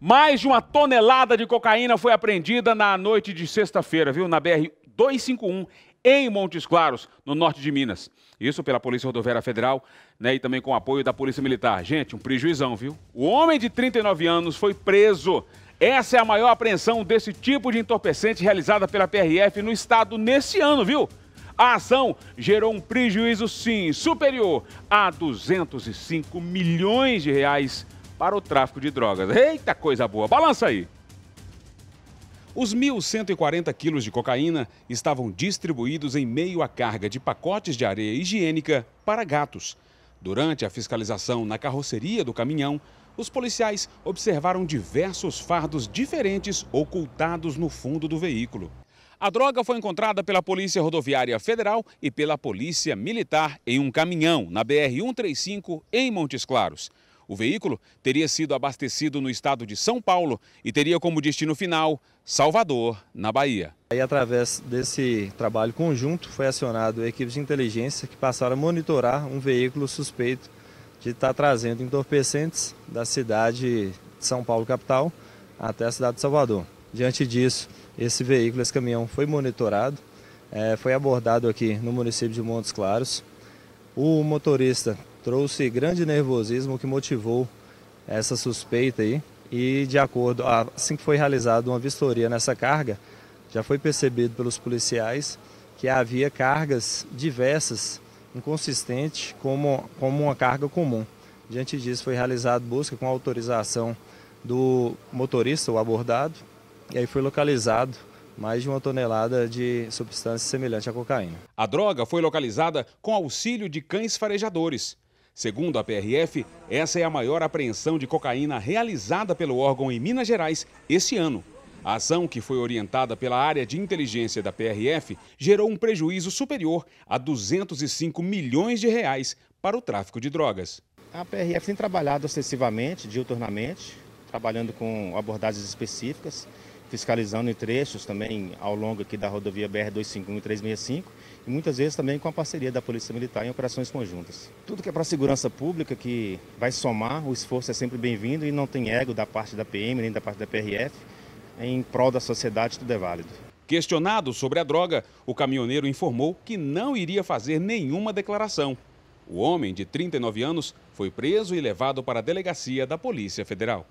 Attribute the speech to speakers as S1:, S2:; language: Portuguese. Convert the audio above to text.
S1: Mais de uma tonelada de cocaína foi apreendida na noite de sexta-feira, viu? Na BR 251, em Montes Claros, no norte de Minas. Isso pela Polícia Rodoviária Federal né, e também com o apoio da Polícia Militar. Gente, um prejuizão, viu? O homem de 39 anos foi preso. Essa é a maior apreensão desse tipo de entorpecente realizada pela PRF no estado nesse ano, viu? A ação gerou um prejuízo, sim, superior a 205 milhões de reais para o tráfico de drogas. Eita coisa boa, balança aí! Os 1.140 quilos de cocaína estavam distribuídos em meio à carga de pacotes de areia higiênica para gatos. Durante a fiscalização na carroceria do caminhão, os policiais observaram diversos fardos diferentes ocultados no fundo do veículo. A droga foi encontrada pela Polícia Rodoviária Federal e pela Polícia Militar em um caminhão na BR-135 em Montes Claros. O veículo teria sido abastecido no estado de São Paulo e teria como destino final Salvador, na Bahia.
S2: Aí, através desse trabalho conjunto, foi acionado equipes de inteligência que passaram a monitorar um veículo suspeito de estar trazendo entorpecentes da cidade de São Paulo, capital, até a cidade de Salvador. Diante disso, esse veículo, esse caminhão foi monitorado, eh, foi abordado aqui no município de Montes Claros. O motorista trouxe grande nervosismo que motivou essa suspeita aí. E de acordo, assim que foi realizada uma vistoria nessa carga, já foi percebido pelos policiais que havia cargas diversas, inconsistentes, como, como uma carga comum. Diante disso, foi realizada busca com autorização do motorista, o abordado, e aí foi localizado mais de uma tonelada de substância semelhante à cocaína.
S1: A droga foi localizada com auxílio de cães farejadores. Segundo a PRF, essa é a maior apreensão de cocaína realizada pelo órgão em Minas Gerais este ano. A ação, que foi orientada pela área de inteligência da PRF, gerou um prejuízo superior a 205 milhões de reais para
S3: o tráfico de drogas. A PRF tem trabalhado ostensivamente, diuturnamente, trabalhando com abordagens específicas fiscalizando em trechos também ao longo aqui da rodovia BR-251 e 365 e muitas vezes também com a parceria da Polícia Militar em operações conjuntas. Tudo que é para a segurança pública que vai somar, o esforço é sempre bem-vindo e não tem ego da parte da PM nem da parte da PRF. Em prol da sociedade, tudo é válido. Questionado sobre a
S1: droga, o caminhoneiro informou que não iria fazer nenhuma declaração. O homem, de 39 anos, foi preso e levado para a delegacia da Polícia Federal.